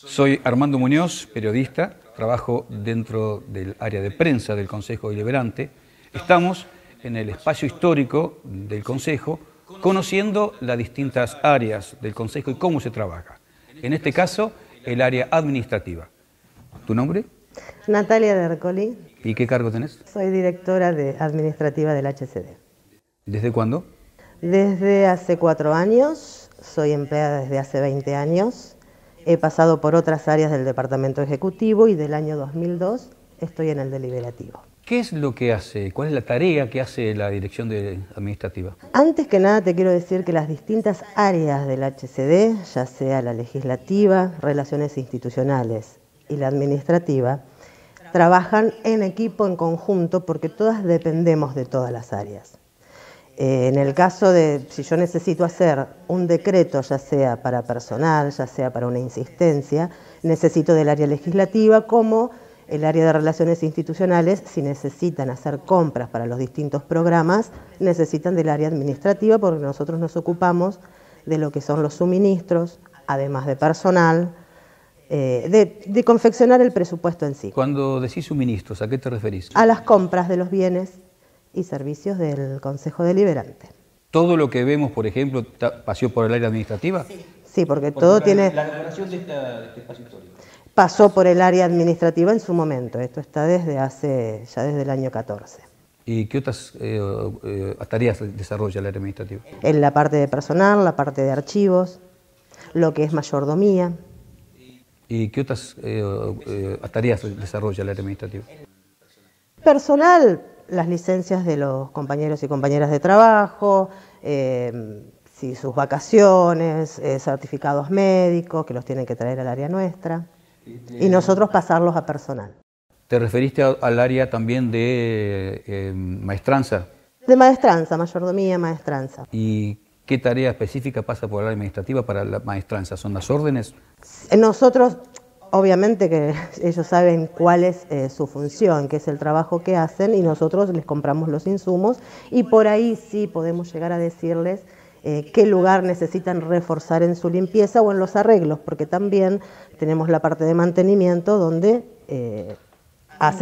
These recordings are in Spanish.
Soy Armando Muñoz, periodista, trabajo dentro del área de prensa del Consejo Deliberante. Estamos en el espacio histórico del Consejo, conociendo las distintas áreas del Consejo y cómo se trabaja. En este caso, el área administrativa. ¿Tu nombre? Natalia Dercoli. ¿Y qué cargo tenés? Soy directora de administrativa del HCD. ¿Desde cuándo? Desde hace cuatro años, soy empleada desde hace 20 años, he pasado por otras áreas del Departamento Ejecutivo y del año 2002 estoy en el deliberativo. ¿Qué es lo que hace? ¿Cuál es la tarea que hace la dirección administrativa? Antes que nada te quiero decir que las distintas áreas del HCD, ya sea la legislativa, relaciones institucionales y la administrativa, trabajan en equipo, en conjunto, porque todas dependemos de todas las áreas. Eh, en el caso de si yo necesito hacer un decreto, ya sea para personal, ya sea para una insistencia, necesito del área legislativa como el área de relaciones institucionales, si necesitan hacer compras para los distintos programas, necesitan del área administrativa porque nosotros nos ocupamos de lo que son los suministros, además de personal, eh, de, confeccionar el presupuesto en sí. Cuando decís suministros, ¿a qué te referís? A las compras de los bienes y servicios del Consejo Deliberante. ¿Todo lo que vemos, por ejemplo, pasó por el área administrativa? Sí, porque todo tiene... La elaboración de este espacio histórico pasó por el área administrativa en su momento. Esto está desde hace, ya desde el año 14. ¿Y qué otras eh, eh, tareas desarrolla el área administrativa? En la parte de personal, la parte de archivos, lo que es mayordomía. ¿Y qué otras eh, tareas desarrolla el área administrativa? Personal, las licencias de los compañeros y compañeras de trabajo, si sus vacaciones, certificados médicos que los tienen que traer al área nuestra y eh, nosotros pasarlos a personal. ¿Te referiste al área también de eh, maestranza? De maestranza, mayordomía, maestranza. ¿Y qué tarea específica pasa por la administrativa para la maestranza? ¿Son las órdenes? Eh, nosotros, obviamente que ellos saben cuál es su función, qué es el trabajo que hacen y nosotros les compramos los insumos y por ahí sí podemos llegar a decirles eh, qué lugar necesitan reforzar en su limpieza o en los arreglos, porque también tenemos la parte de mantenimiento donde eh,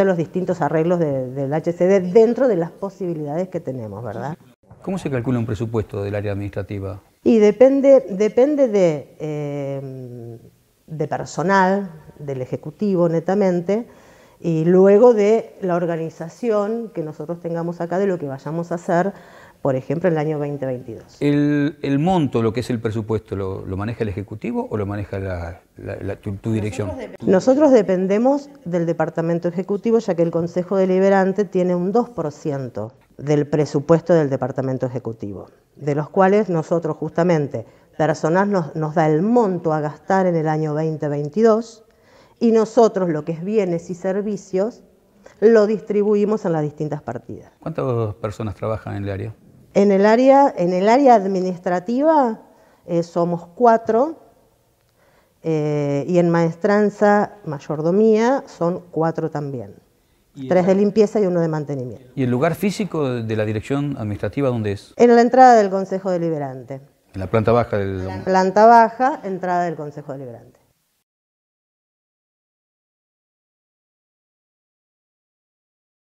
los distintos arreglos del HCD dentro de las posibilidades que tenemos, ¿verdad? ¿Cómo se calcula un presupuesto del área administrativa? Y depende, depende de, eh, de personal, del ejecutivo netamente, y luego de la organización que nosotros tengamos acá de lo que vayamos a hacer por ejemplo, el año 2022. ¿El, monto, lo que es el presupuesto, lo, maneja el Ejecutivo o lo maneja tu, dirección? Nosotros, dependemos del Departamento Ejecutivo, ya que el Consejo Deliberante tiene un 2% del presupuesto del Departamento Ejecutivo, de los cuales nosotros justamente Personas nos, nos, da el monto a gastar en el año 2022 y nosotros lo que es bienes y servicios lo distribuimos en las distintas partidas. ¿Cuántas personas trabajan en el área? En el área, en el área administrativa eh, somos cuatro eh, y en maestranza, mayordomía, son cuatro también. Tres de limpieza y uno de mantenimiento. ¿Y el lugar físico de la dirección administrativa dónde es? En la entrada del Consejo Deliberante. En la planta baja del... planta baja, entrada del Consejo Deliberante.